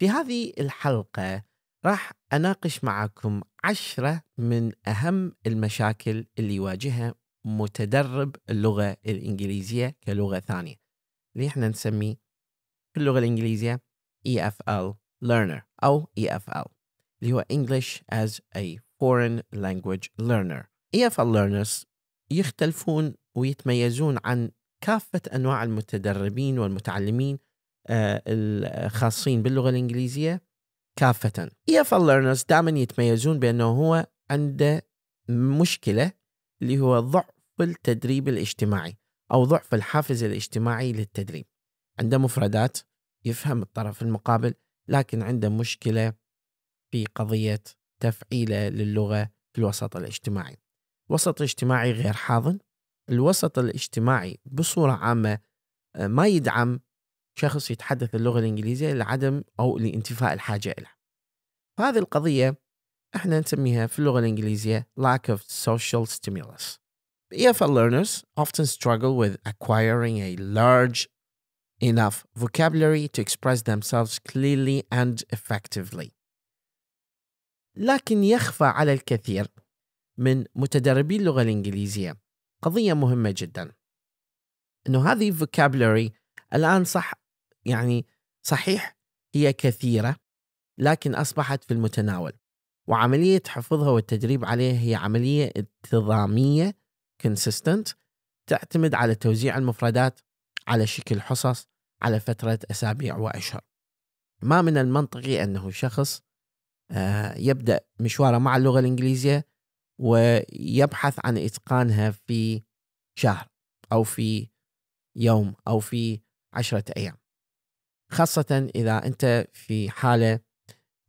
في هذه الحلقة راح أناقش معكم عشرة من أهم المشاكل اللي يواجهها متدرب اللغة الإنجليزية كلغة ثانية اللي احنا نسميه في اللغة الإنجليزية EFL Learner أو EFL اللي هو English as a Foreign Language Learner EFL Learners يختلفون ويتميزون عن كافة أنواع المتدربين والمتعلمين آه، الخاصين باللغه الانجليزيه كافه اي اف ليرنرز دائما يتميزون بانه هو عنده مشكله اللي هو ضعف التدريب الاجتماعي او ضعف الحافز الاجتماعي للتدريب عنده مفردات يفهم الطرف المقابل لكن عنده مشكله في قضيه تفعيله للغه في الوسط الاجتماعي وسط اجتماعي غير حاضن الوسط الاجتماعي بصوره عامه آه، ما يدعم شخص يتحدث اللغة الإنجليزية لعدم أو لانتفاء الحاجة إلها فهذه القضية احنا نسميها في اللغة الإنجليزية lack of social stimulus. EFL learners often struggle with acquiring a large enough vocabulary to express themselves clearly and effectively. لكن يخفى على الكثير من متدربي اللغة الإنجليزية قضية مهمة جدا إنه هذه vocabulary الآن صح يعني صحيح هي كثيرة لكن أصبحت في المتناول وعملية حفظها والتدريب عليها هي عملية انتظامية consistent تعتمد على توزيع المفردات على شكل حصص على فترة أسابيع وأشهر ما من المنطقي أنه شخص آه، يبدأ مشواره مع اللغة الإنجليزية ويبحث عن إتقانها في شهر أو في يوم أو في عشرة أيام خاصة إذا أنت في حالة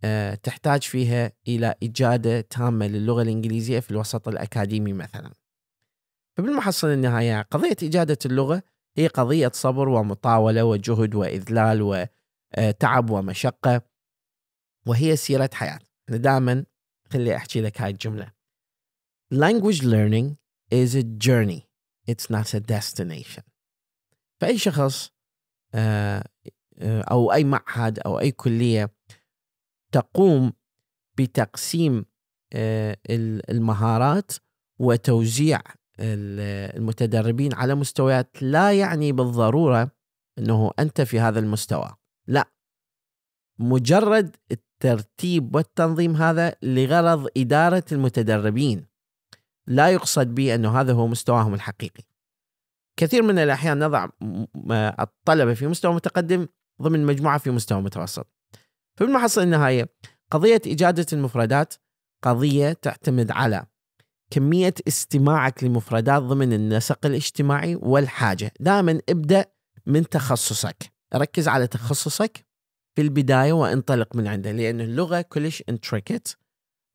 آه، تحتاج فيها إلى إجادة تامة للغة الإنجليزية في الوسط الأكاديمي مثلا فبالمحصلة النهاية قضية إجادة اللغة هي قضية صبر ومطاولة وجهد وإذلال وتعب آه، ومشقة وهي سيرة حياة دائما خلي أحكي لك هاي الجملة Language learning is a journey it's not a destination فأي شخص آه، آه، او اي معهد او اي كليه تقوم بتقسيم آه، المهارات وتوزيع المتدربين على مستويات لا يعني بالضروره انه انت في هذا المستوى لا مجرد الترتيب والتنظيم هذا لغرض اداره المتدربين لا يقصد به انه هذا هو مستواهم الحقيقي كثير من الاحيان نضع آه، الطلبه في مستوى متقدم ضمن مجموعة في مستوى متوسط في المحصلة النهاية قضية إجادة المفردات قضية تعتمد على كمية استماعك لمفردات ضمن النسق الاجتماعي والحاجة دائما ابدأ من تخصصك ركز على تخصصك في البداية وانطلق من عنده لأن اللغة كلش انتريكت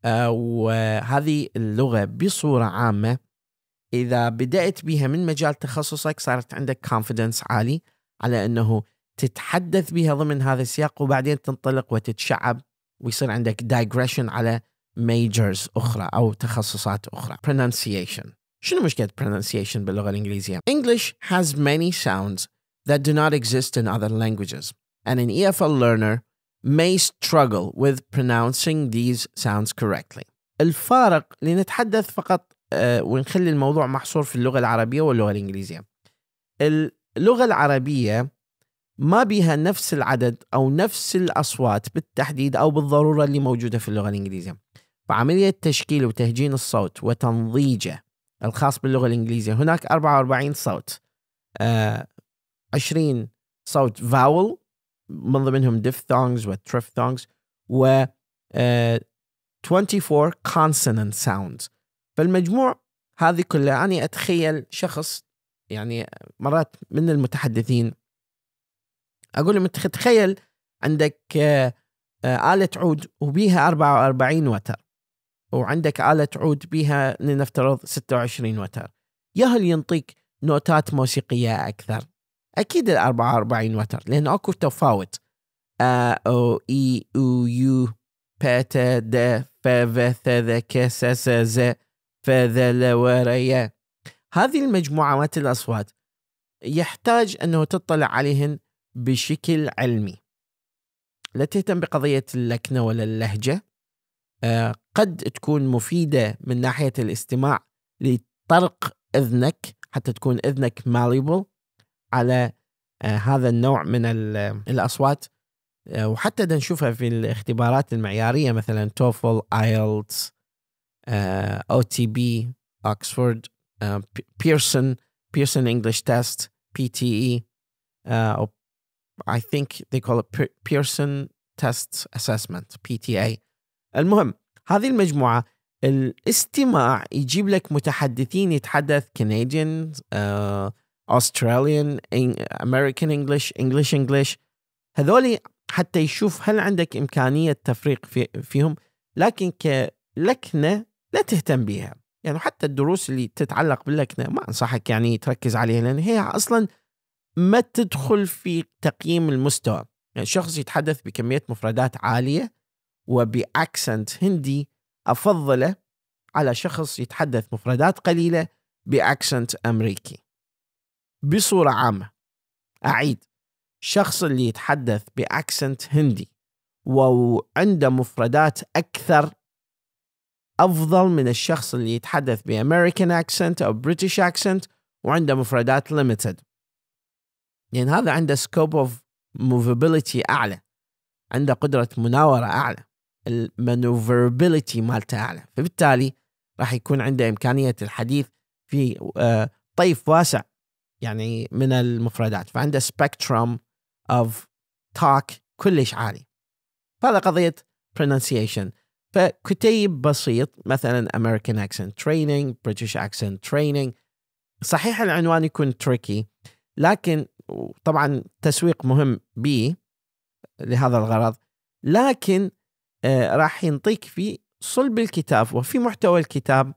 آه، وهذه اللغة بصورة عامة إذا بدأت بها من مجال تخصصك صارت عندك كونفيدنس عالي على أنه تتحدث بها ضمن هذا السياق وبعدين تنطلق وتتشعب ويصير عندك digression على majors أخرى أو تخصصات أخرى pronunciation شنو مشكلة pronunciation باللغة الإنجليزية؟ English has many sounds that do not exist in other languages and an EFL learner may struggle with pronouncing these sounds correctly الفارق لنتحدث فقط آه، ونخلي الموضوع محصور في اللغة العربية واللغة الإنجليزية اللغة العربية ما بيها نفس العدد أو نفس الأصوات بالتحديد أو بالضرورة اللي موجودة في اللغة الإنجليزية فعملية تشكيل وتهجين الصوت وتنضيجه الخاص باللغة الإنجليزية هناك 44 صوت آه 20 صوت فاول من ضمنهم ديف ثونجز وتريف و آه 24 consonant sounds فالمجموع هذه كلها أنا أتخيل شخص يعني مرات من المتحدثين اقول لهم تخيل عندك آه، آه، آلة عود وبيها 44 وتر وعندك آلة عود بيها لنفترض 26 وتر يا هل ينطيك نوتات موسيقية أكثر أكيد ال 44 وتر لأن أكو تفاوت أ أو إي أو يو باتا دا فا ثا كسا سا فذا وريا هذه المجموعة الأصوات يحتاج أنه تطلع عليهن بشكل علمي لا تهتم بقضية اللكنة ولا اللهجة آه، قد تكون مفيدة من ناحية الاستماع لطرق أذنك حتى تكون أذنك ماليبل على آه، هذا النوع من الأصوات آه، وحتى دا نشوفها في الاختبارات المعيارية مثلا توفل آيلتس أو تي بي أكسفورد بيرسون بيرسون انجلش تيست بي تي اي او I think they call it Pearson Test Assessment PTA المهم هذه المجموعة الاستماع يجيب لك متحدثين يتحدث كنديان أستراليان أمريكان إنجلش إنجلش إنجلش هذول حتى يشوف هل عندك إمكانية تفريق في فيهم لكن كلكنة لا تهتم بها يعني حتى الدروس اللي تتعلق باللكنة ما أنصحك يعني تركز عليها لأن هي أصلاً ما تدخل في تقييم المستوى يعني شخص يتحدث بكمية مفردات عالية وبأكسنت هندي أفضله على شخص يتحدث مفردات قليلة بأكسنت أمريكي بصورة عامة أعيد الشخص اللي يتحدث بأكسنت هندي وعنده مفردات أكثر أفضل من الشخص اللي يتحدث بأمريكان أكسنت أو بريتش أكسنت وعنده مفردات ليمتد لأن يعني هذا عنده سكوب اوف موفابيلتي أعلى عنده قدرة مناورة أعلى المانوفربيلتي مالته أعلى فبالتالي راح يكون عنده إمكانية الحديث في آه، طيف واسع يعني من المفردات فعنده سبكترم اوف توك كلش عالي فهذا قضية pronunciation فكتيب بسيط مثلا American accent training British accent training صحيح العنوان يكون تريكي لكن وطبعا تسويق مهم بي لهذا الغرض لكن آه، راح ينطيك في صلب الكتاب وفي محتوى الكتاب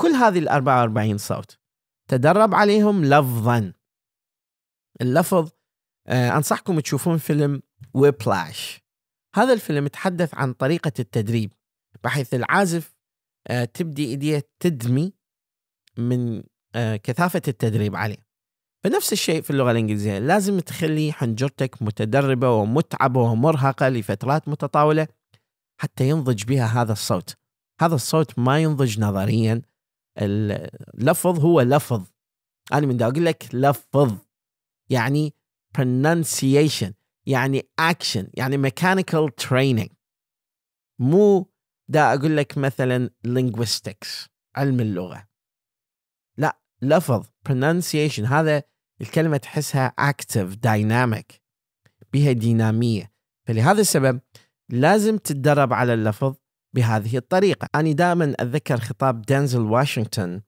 كل هذه ال 44 صوت تدرب عليهم لفظا اللفظ آه، انصحكم تشوفون فيلم ويبلاش هذا الفيلم يتحدث عن طريقة التدريب بحيث العازف آه، تبدي ايديه تدمي من كثافة التدريب عليه فنفس الشيء في اللغة الإنجليزية لازم تخلي حنجرتك متدربة ومتعبة ومرهقة لفترات متطاولة حتى ينضج بها هذا الصوت هذا الصوت ما ينضج نظريا اللفظ هو لفظ أنا من دا أقول لك لفظ يعني pronunciation يعني action يعني mechanical training مو دا أقول لك مثلا linguistics علم اللغة لا لفظ pronunciation هذا الكلمة تحسها active dynamic بها دينامية فلهذا السبب لازم تتدرب على اللفظ بهذه الطريقة أنا دائما أتذكر خطاب دانزل واشنطن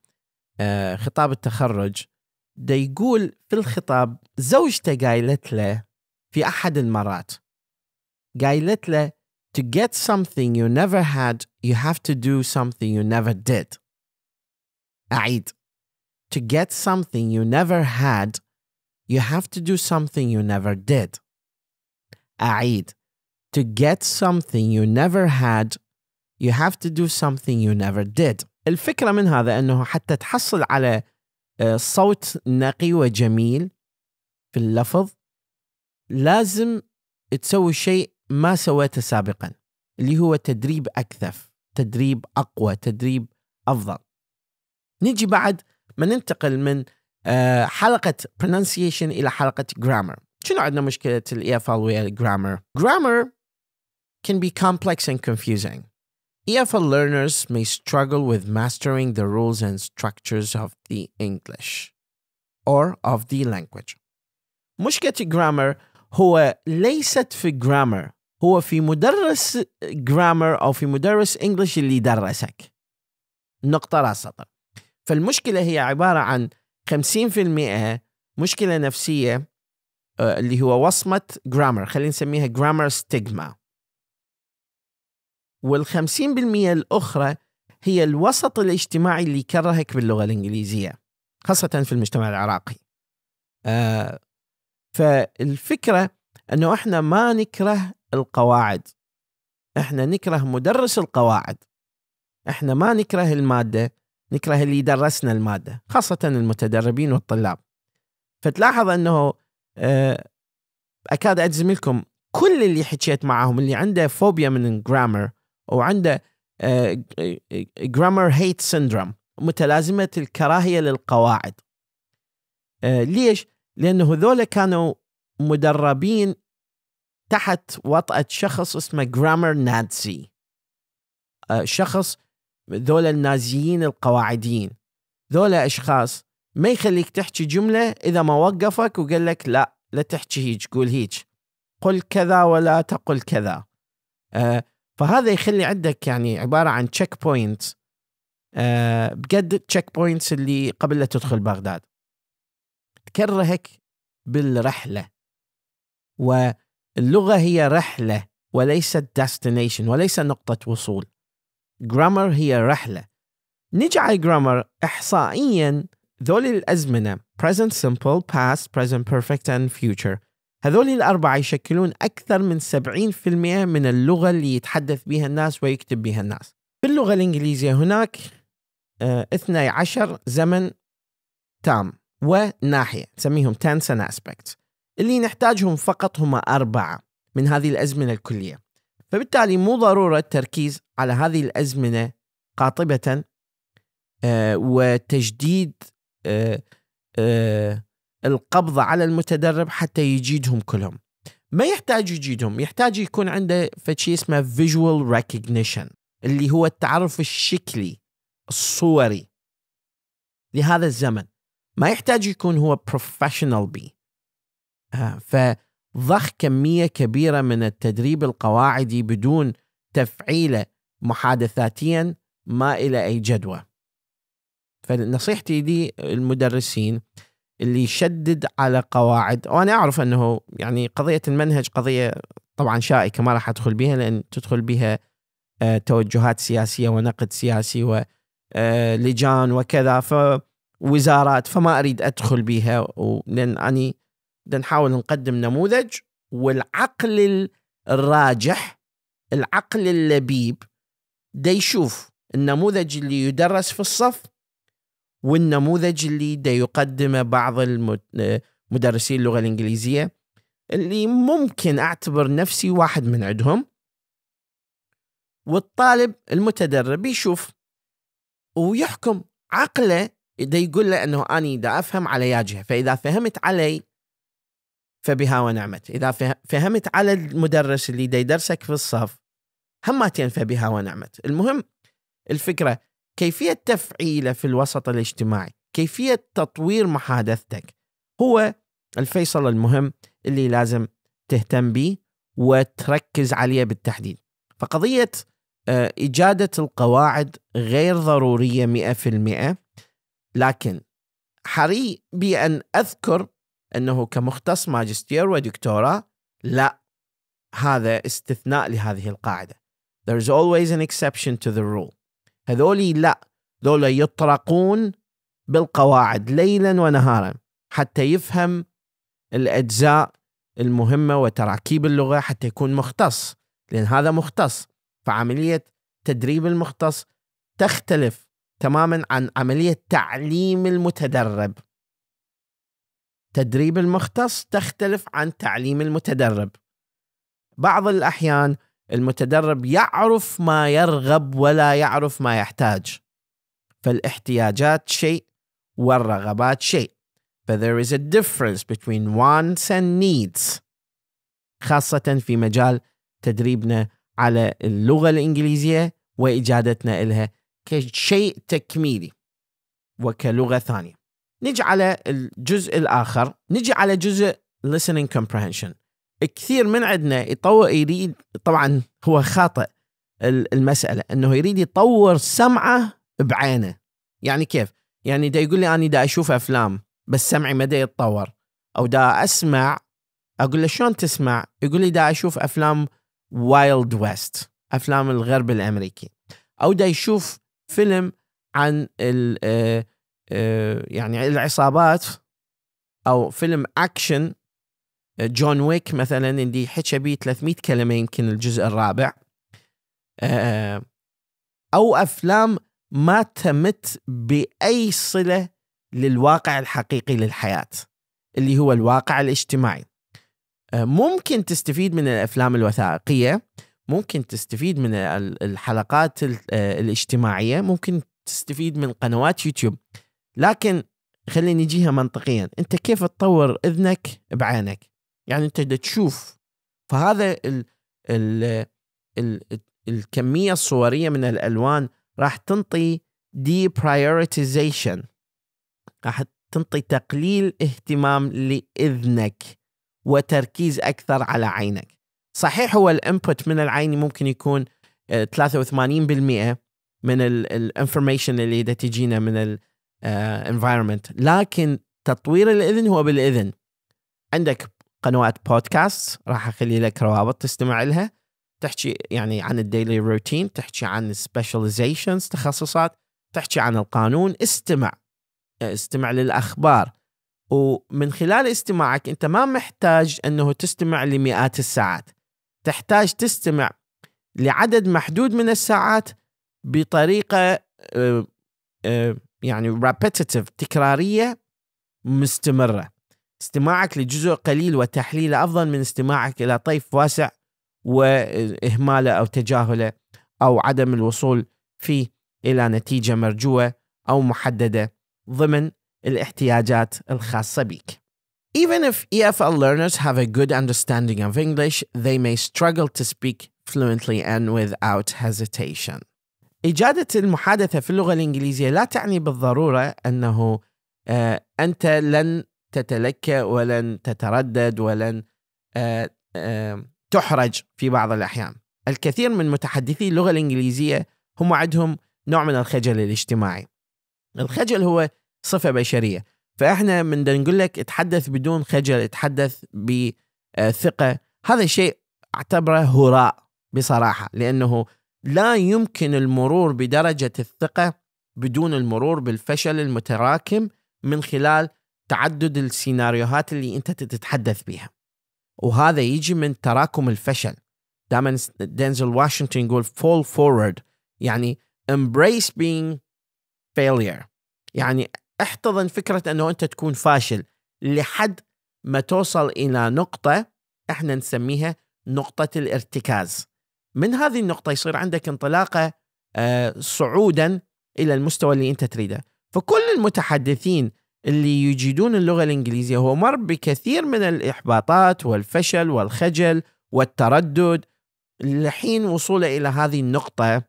آه، خطاب التخرج دا يقول في الخطاب زوجته قايلت له في أحد المرات قايلت له to get something you never had you have to do something you never did أعيد to get something you never had You have to do something you never did. أعيد To get something you never had You have to do something you never did الفكرة من هذا أنه حتى تحصل على آه، صوت نقي وجميل في اللفظ لازم تسوي شيء ما سويته سابقا اللي هو تدريب أكثف تدريب أقوى تدريب أفضل نجي بعد ما ننتقل من حلقه pronunciation الى حلقه grammar شنو عندنا مشكله الـ EFL ويا الجرامر grammar can be complex and confusing EFL learners may struggle with mastering the rules and structures of the English or of the language. مشكلة grammar هو ليست في grammar هو في مدرس grammar أو في مدرس English اللي درسك نقطة راس سطر فالمشكلة هي عبارة عن 50% مشكله نفسيه آه، اللي هو وصمه جرامر خلينا نسميها جرامر ستيغما وال50% الاخرى هي الوسط الاجتماعي اللي يكرهك باللغه الانجليزيه خاصه في المجتمع العراقي آه، فالفكره انه احنا ما نكره القواعد احنا نكره مدرس القواعد احنا ما نكره الماده نكره اللي درسنا المادة خاصة المتدربين والطلاب فتلاحظ أنه آه، أكاد أجزم لكم كل اللي حكيت معهم اللي عنده فوبيا من الجرامر أو عنده جرامر هيت سيندروم متلازمة الكراهية للقواعد آه، ليش؟ لأنه هذول كانوا مدربين تحت وطأة شخص اسمه جرامر آه، نادسي شخص ذولا النازيين القواعديين ذولا أشخاص ما يخليك تحكي جملة إذا ما وقفك وقال لك لا لا تحكي هيج قول هيج قل كذا ولا تقل كذا أه فهذا يخلي عندك يعني عبارة عن تشيك بوينت أه بقد تشيك بوينتس اللي قبل لا تدخل بغداد تكرهك بالرحلة واللغة هي رحلة وليست ديستنيشن وليس نقطة وصول جرامر هي رحلة نجي على جرامر إحصائيا ذول الأزمنة present simple, past, present perfect and future هذول الأربعة يشكلون أكثر من 70% من اللغة اللي يتحدث بها الناس ويكتب بها الناس باللغة الإنجليزية هناك 12 آه، زمن تام وناحية نسميهم tense and aspects اللي نحتاجهم فقط هم أربعة من هذه الأزمنة الكلية فبالتالي مو ضرورة التركيز على هذه الأزمنة قاطبة آه، وتجديد آه، آه، القبض على المتدرب حتى يجيدهم كلهم ما يحتاج يجيدهم يحتاج يكون عنده فشي اسمه visual recognition اللي هو التعرف الشكلي الصوري لهذا الزمن ما يحتاج يكون هو بروفيشنال بي ف ضخ كميه كبيره من التدريب القواعدي بدون تفعيله محادثاتيا ما الى اي جدوى. فنصيحتي للمدرسين المدرسين اللي يشدد على قواعد وانا اعرف انه يعني قضيه المنهج قضيه طبعا شائكه ما راح ادخل بها لان تدخل بها آه، توجهات سياسيه ونقد سياسي ولجان آه، وكذا ف وزارات فما اريد ادخل بها لان اني بدنا نحاول نقدم نموذج والعقل الراجح العقل اللبيب دا يشوف النموذج اللي يدرس في الصف والنموذج اللي دا يقدمه بعض مدرسي اللغة الإنجليزية اللي ممكن أعتبر نفسي واحد من عندهم والطالب المتدرب يشوف ويحكم عقله دا يقول له أنه أنا دا أفهم على جهة فإذا فهمت علي فبها ونعمت إذا فهمت على المدرس اللي دا يدرسك في الصف هماتين فبها ونعمت المهم الفكرة كيفية تفعيله في الوسط الاجتماعي كيفية تطوير محادثتك هو الفيصل المهم اللي لازم تهتم به وتركز عليه بالتحديد فقضية إجادة آه، القواعد غير ضرورية 100% لكن حري بأن أذكر انه كمختص ماجستير ودكتوراه لا هذا استثناء لهذه القاعده there's always an exception to the rule هذولي لا ذولا يطرقون بالقواعد ليلا ونهارا حتى يفهم الاجزاء المهمه وتراكيب اللغه حتى يكون مختص لان هذا مختص فعمليه تدريب المختص تختلف تماما عن عمليه تعليم المتدرب تدريب المختص تختلف عن تعليم المتدرب بعض الأحيان المتدرب يعرف ما يرغب ولا يعرف ما يحتاج فالاحتياجات شيء والرغبات شيء there is a difference between wants and needs خاصة في مجال تدريبنا على اللغة الإنجليزية وإجادتنا إلها كشيء تكميلي وكلغة ثانية نجي على الجزء الآخر نجي على جزء listening comprehension كثير من عندنا يطور يريد طبعا هو خاطئ المسألة أنه يريد يطور سمعة بعينه يعني كيف؟ يعني دا يقول لي أنا دا أشوف أفلام بس سمعي ما دا يتطور أو دا أسمع أقول له شلون تسمع؟ يقول لي دا أشوف أفلام وايلد ويست أفلام الغرب الأمريكي أو دا يشوف فيلم عن ال آه، آه، يعني العصابات او فيلم اكشن آه، جون ويك مثلا اللي حكى به 300 كلمه يمكن الجزء الرابع آه، او افلام ما تمت باي صله للواقع الحقيقي للحياه اللي هو الواقع الاجتماعي ممكن تستفيد من الافلام الوثائقيه ممكن تستفيد من الحلقات الاجتماعيه ممكن تستفيد من قنوات يوتيوب لكن خلينا نجيها منطقيا انت كيف تطور اذنك بعينك يعني انت تشوف فهذا الـ الـ الـ الكميه الصوريه من الالوان راح تنطي دي برايورتيزيشن راح تنطي تقليل اهتمام لاذنك وتركيز اكثر على عينك صحيح هو الانبوت من العين ممكن يكون 83% آه، من الانفورميشن اللي تجينا من انفايرمنت آه، لكن تطوير الاذن هو بالاذن عندك قنوات بودكاست راح اخلي لك روابط تستمع لها تحكي يعني عن الديلي روتين تحكي عن سبيشاليزيشنز تخصصات تحكي عن القانون استمع آه، استمع للاخبار ومن خلال استماعك انت ما محتاج انه تستمع لمئات الساعات تحتاج تستمع لعدد محدود من الساعات بطريقه آه، يعني repetitive تكرارية مستمرة استماعك لجزء قليل وتحليله أفضل من استماعك إلى طيف واسع وإهماله أو تجاهله أو عدم الوصول فيه إلى نتيجة مرجوة أو محددة ضمن الاحتياجات الخاصة بك. Even if EFL learners have a good understanding of English, they may struggle to speak fluently and without hesitation. إجادة المحادثة في اللغة الإنجليزية لا تعني بالضرورة أنه آه، أنت لن تتلكأ ولن تتردد ولن آه، آه، تحرج في بعض الأحيان الكثير من متحدثي اللغة الإنجليزية هم عندهم نوع من الخجل الاجتماعي الخجل هو صفة بشرية فإحنا من نقول لك اتحدث بدون خجل اتحدث بثقة هذا شيء اعتبره هراء بصراحة لأنه لا يمكن المرور بدرجه الثقه بدون المرور بالفشل المتراكم من خلال تعدد السيناريوهات اللي انت تتحدث بها وهذا يجي من تراكم الفشل دائما دينزل واشنطن يقول فول فورورد يعني embrace being failure يعني احتضن فكرة انه انت تكون فاشل لحد ما توصل الى نقطة احنا نسميها نقطة الارتكاز من هذه النقطة يصير عندك انطلاقة آه، صعودا إلى المستوى اللي أنت تريده فكل المتحدثين اللي يجيدون اللغة الإنجليزية هو مر بكثير من الإحباطات والفشل والخجل والتردد لحين وصوله إلى هذه النقطة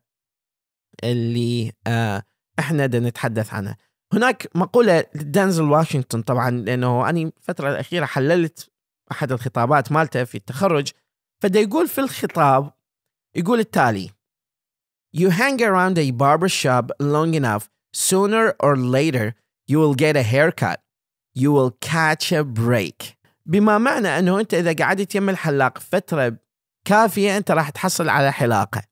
اللي آه، احنا دا نتحدث عنها هناك مقولة لدانزل واشنطن طبعا لأنه أنا الفترة الأخيرة حللت أحد الخطابات مالته في التخرج فدا يقول في الخطاب يقول التالي You hang around a barber shop long enough, sooner or later you will get a haircut. You will catch a break. بما معنى انه انت اذا قعدت يم الحلاق فتره كافيه انت راح تحصل على حلاقه.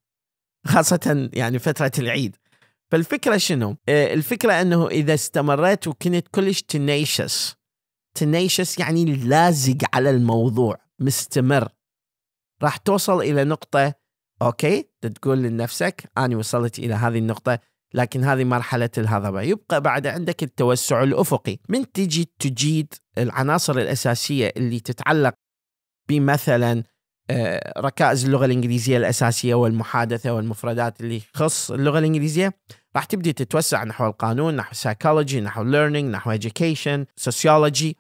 خاصه يعني فتره العيد. فالفكره شنو؟ آه، الفكره انه اذا استمريت وكنت كلش تنيشس تنيشس يعني لازق على الموضوع مستمر راح توصل الى نقطه اوكي تقول لنفسك انا وصلت الى هذه النقطه لكن هذه مرحله الهضبه يبقى بعد عندك التوسع الافقي من تجي تجيد العناصر الاساسيه اللي تتعلق بمثلا آه، ركائز اللغه الانجليزيه الاساسيه والمحادثه والمفردات اللي تخص اللغه الانجليزيه راح تبدي تتوسع نحو القانون نحو سايكولوجي نحو ليرنينج نحو education سوسيولوجي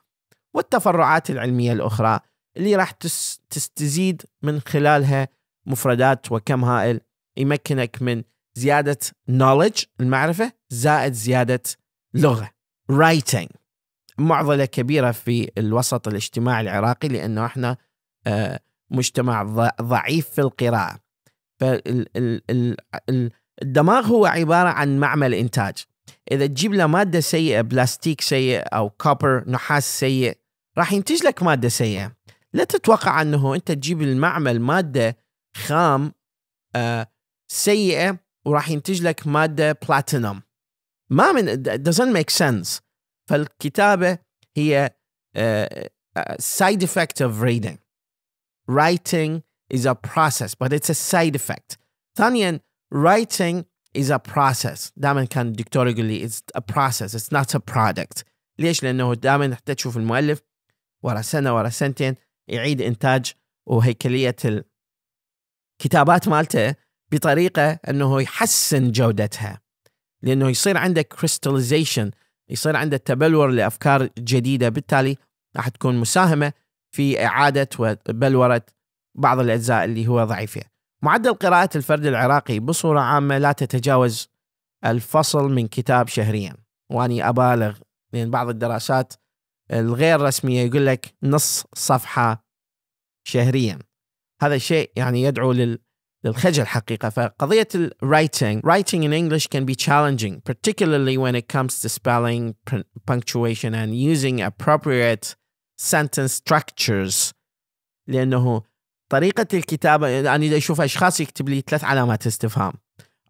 والتفرعات العلميه الاخرى اللي راح تستزيد من خلالها مفردات وكم هائل يمكنك من زيادة knowledge المعرفة زائد زيادة لغة writing معضلة كبيرة في الوسط الاجتماعي العراقي لأنه احنا آه، مجتمع ضعيف في القراءة فالدماغ هو عبارة عن معمل إنتاج إذا تجيب له مادة سيئة بلاستيك سيء أو كوبر نحاس سيء راح ينتج لك مادة سيئة لا تتوقع أنه أنت تجيب المعمل مادة خام آه سيئه وراح ينتج لك ماده بلاتينوم ما من doesn't make sense فالكتابه هي سايد آه، آه، side effect of reading writing is a process but it's a side effect ثانيا writing is a process دائما كان الدكتور يقول لي it's a process it's not a product ليش لانه دائما حتى تشوف المؤلف ورا سنه ورا سنتين يعيد انتاج وهيكليه الكتابات مالته بطريقه انه يحسن جودتها لانه يصير عندك كريستاليزيشن يصير عندك تبلور لافكار جديده بالتالي راح تكون مساهمه في اعاده وبلوره بعض الاجزاء اللي هو ضعيفه. معدل قراءه الفرد العراقي بصوره عامه لا تتجاوز الفصل من كتاب شهريا واني ابالغ لان بعض الدراسات الغير رسميه يقول لك نص صفحه شهريا هذا شيء يعني يدعو لل للخجل حقيقة فقضية ال writing writing in English can be challenging particularly when it comes to spelling punctuation and using appropriate sentence structures لأنه طريقة الكتابة يعني إذا أشوف أشخاص يكتب لي ثلاث علامات استفهام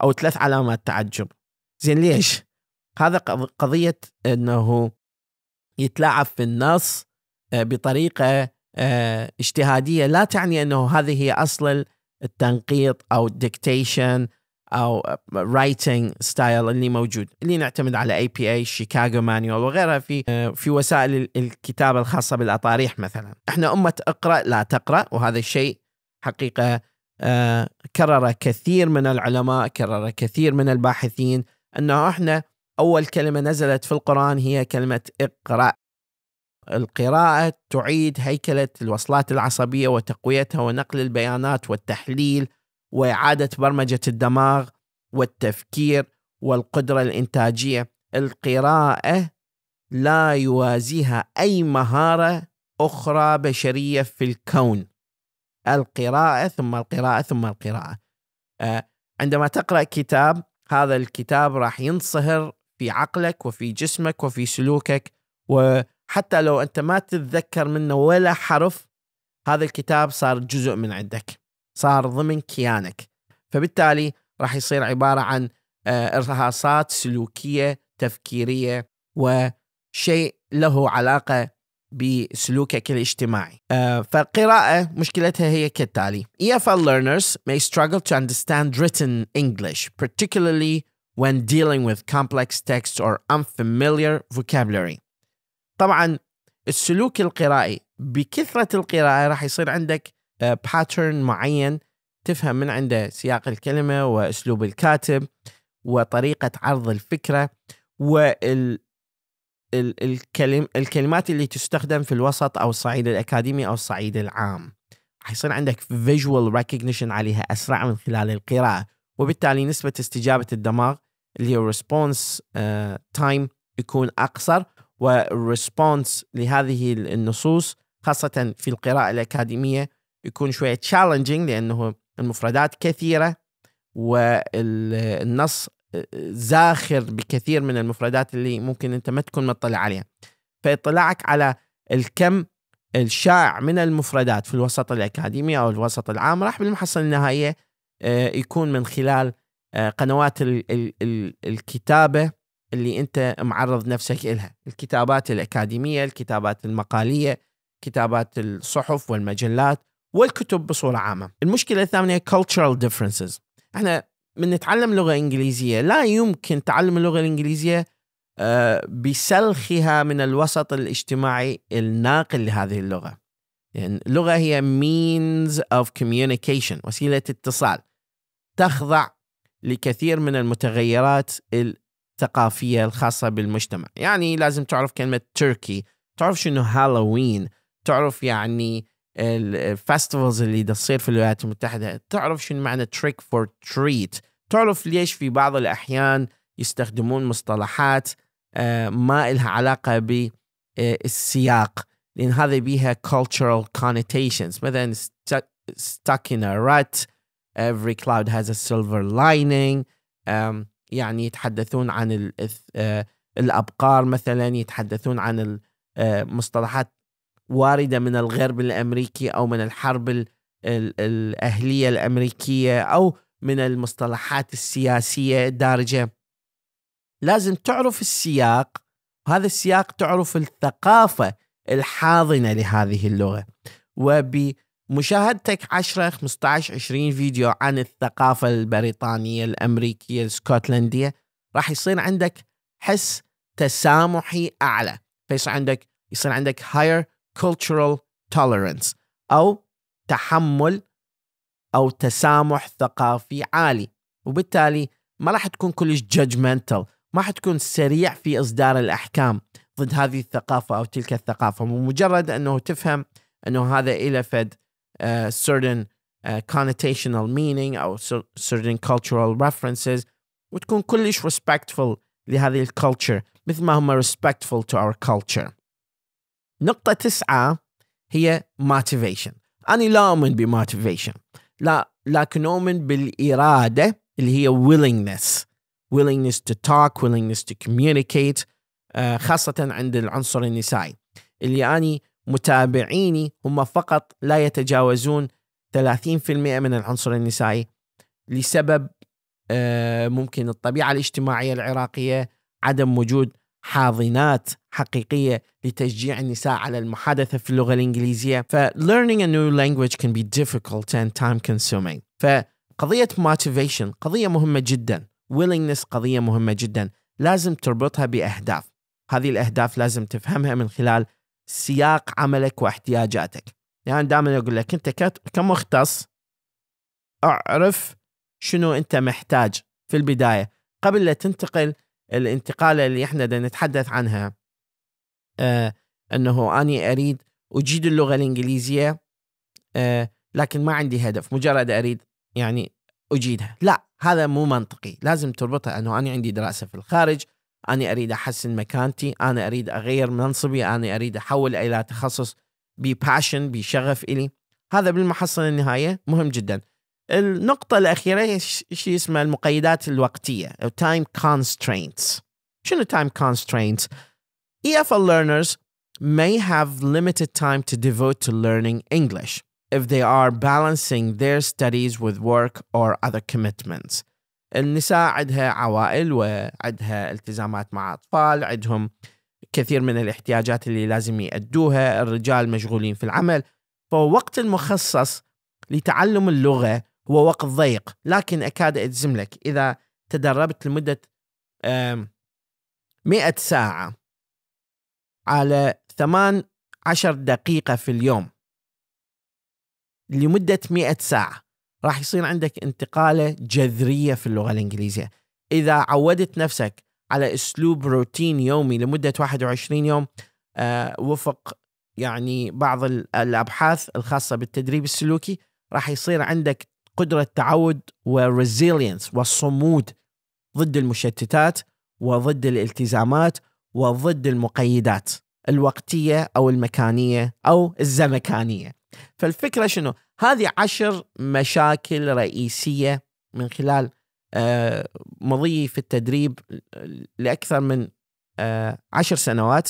أو ثلاث علامات تعجب زين ليش؟ هذا قضية أنه يتلاعب في النص آه، بطريقة آه، اجتهاديه لا تعني انه هذه هي اصل التنقيط او الدكتيشن او رايتنج ستايل اللي موجود اللي نعتمد على اي بي اي شيكاغو مانيوال وغيرها في آه، في وسائل الكتابه الخاصه بالاطاريح مثلا احنا امه اقرا لا تقرا وهذا الشيء حقيقه آه، كرر كثير من العلماء كرر كثير من الباحثين انه احنا اول كلمه نزلت في القران هي كلمه اقرا القراءة تعيد هيكلة الوصلات العصبية وتقويتها ونقل البيانات والتحليل وإعادة برمجة الدماغ والتفكير والقدرة الإنتاجية القراءة لا يوازيها أي مهارة أخرى بشرية في الكون القراءة ثم القراءة ثم القراءة آه، عندما تقرأ كتاب هذا الكتاب راح ينصهر في عقلك وفي جسمك وفي سلوكك و حتى لو انت ما تتذكر منه ولا حرف هذا الكتاب صار جزء من عندك صار ضمن كيانك فبالتالي راح يصير عباره عن آه، ارهاصات سلوكيه تفكيريه وشيء له علاقه بسلوكك الاجتماعي آه، فالقراءة مشكلتها هي كالتالي EFL learners may struggle to understand written English particularly when dealing with complex texts or unfamiliar vocabulary طبعا السلوك القرائي بكثرة القراءة راح يصير عندك باترن آه، معين تفهم من عنده سياق الكلمة وأسلوب الكاتب وطريقة عرض الفكرة وال الكلم الكلمات اللي تستخدم في الوسط أو الصعيد الأكاديمي أو الصعيد العام حيصير عندك فيجوال ريكوجنيشن عليها أسرع من خلال القراءة وبالتالي نسبة استجابة الدماغ اللي هو ريسبونس تايم يكون أقصر والريسبونس لهذه النصوص خاصة في القراءة الأكاديمية يكون شوية تشالنجينج لأنه المفردات كثيرة والنص زاخر بكثير من المفردات اللي ممكن أنت ما تكون مطلع عليها فاطلاعك على الكم الشائع من المفردات في الوسط الأكاديمي أو الوسط العام راح بالمحصلة النهائية آه، يكون من خلال آه، قنوات الكتابة اللي انت معرض نفسك إلها الكتابات الأكاديمية الكتابات المقالية كتابات الصحف والمجلات والكتب بصورة عامة المشكلة الثامنة cultural differences احنا من نتعلم لغة إنجليزية لا يمكن تعلم اللغة الإنجليزية آه، بسلخها من الوسط الاجتماعي الناقل لهذه اللغة يعني اللغة هي means of communication وسيلة اتصال تخضع لكثير من المتغيرات الثقافية الخاصة بالمجتمع يعني لازم تعرف كلمة تركي تعرف شنو هالوين تعرف يعني الفستيفالز اللي تصير في الولايات المتحدة تعرف شنو معنى تريك فور تريت تعرف ليش في بعض الأحيان يستخدمون مصطلحات آه، ما إلها علاقة بالسياق آه، لأن هذا بيها cultural connotations مثلا stuck in a rut every cloud has a silver lining um, يعني يتحدثون عن آه، الابقار مثلا يتحدثون عن آه، مصطلحات وارده من الغرب الامريكي او من الحرب الاهليه الامريكيه او من المصطلحات السياسيه الدارجه لازم تعرف السياق وهذا السياق تعرف الثقافه الحاضنه لهذه اللغه وب مشاهدتك 10 15 20 فيديو عن الثقافة البريطانية الأمريكية الاسكتلندية راح يصير عندك حس تسامحي أعلى فيصير عندك يصير عندك higher cultural tolerance أو تحمل أو تسامح ثقافي عالي وبالتالي ما راح تكون كلش judgmental ما راح تكون سريع في إصدار الأحكام ضد هذه الثقافة أو تلك الثقافة مجرد أنه تفهم أنه هذا إلى فد Uh, certain uh, connotational meaning أو certain cultural references وتكون كلش respectful لهذه الكالتشر مثل ما هم respectful to our culture. نقطة تسعة هي motivation. أنا لا أؤمن بmotivation. لا لكن أؤمن بالإرادة اللي هي willingness. willingness to talk, willingness to communicate uh, خاصة عند العنصر النسائي. اللي أني متابعيني هم فقط لا يتجاوزون 30% من العنصر النسائي لسبب آه، ممكن الطبيعة الاجتماعية العراقية عدم وجود حاضنات حقيقية لتشجيع النساء على المحادثة في اللغة الإنجليزية ف learning a new language can be difficult and time consuming فقضية motivation قضية مهمة جدا willingness قضية مهمة جدا لازم تربطها بأهداف هذه الأهداف لازم تفهمها من خلال سياق عملك واحتياجاتك يعني دائما اقول لك انت كمختص اعرف شنو انت محتاج في البدايه قبل لا تنتقل الانتقاله اللي احنا نتحدث عنها آه انه اني اريد اجيد اللغه الانجليزيه آه لكن ما عندي هدف مجرد اريد يعني اجيدها لا هذا مو منطقي لازم تربطها انه انا عندي دراسه في الخارج أنا أريد أحسن مكانتي أنا أريد أغير منصبي أنا أريد أحول إلى تخصص بباشن بشغف إلي هذا بالمحصلة النهاية مهم جدا النقطة الأخيرة شيء اسمه المقيدات الوقتية أو time constraints شنو time constraints؟ EFL learners may have limited time to devote to learning English if they are balancing their studies with work or other commitments. النساء عندها عوائل وعندها التزامات مع أطفال عندهم كثير من الاحتياجات اللي لازم يأدوها الرجال مشغولين في العمل فوقت المخصص لتعلم اللغة هو وقت ضيق لكن أكاد أجزم لك إذا تدربت لمدة 100 ساعة على 18 دقيقة في اليوم لمدة 100 ساعة راح يصير عندك انتقاله جذريه في اللغه الانجليزيه اذا عودت نفسك على اسلوب روتين يومي لمده 21 يوم آه، وفق يعني بعض الابحاث الخاصه بالتدريب السلوكي راح يصير عندك قدره تعود وريزيلينس والصمود ضد المشتتات وضد الالتزامات وضد المقيدات الوقتيه او المكانيه او الزمكانيه فالفكره شنو هذه عشر مشاكل رئيسية من خلال آه، مضي في التدريب لأكثر من آه، عشر سنوات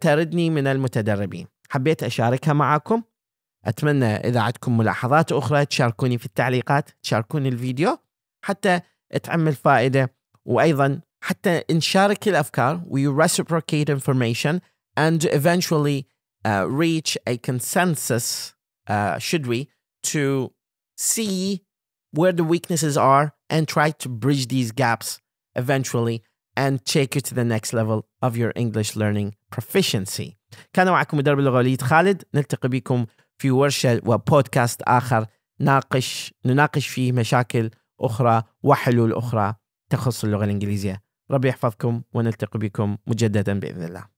تردني من المتدربين حبيت أشاركها معكم أتمنى إذا عندكم ملاحظات أخرى تشاركوني في التعليقات تشاركوني الفيديو حتى تعم الفائدة وأيضا حتى نشارك الأفكار we reciprocate information and eventually uh, reach a consensus uh, should we to see where the weaknesses are and try to bridge these gaps eventually and take you to the next level of your English learning proficiency. كان معكم مدرب اللغة وليد خالد نلتقي بكم في ورشة وبودكاست آخر ناقش نناقش فيه مشاكل أخرى وحلول أخرى تخص اللغة الإنجليزية ربي يحفظكم ونلتقي بكم مجددا بإذن الله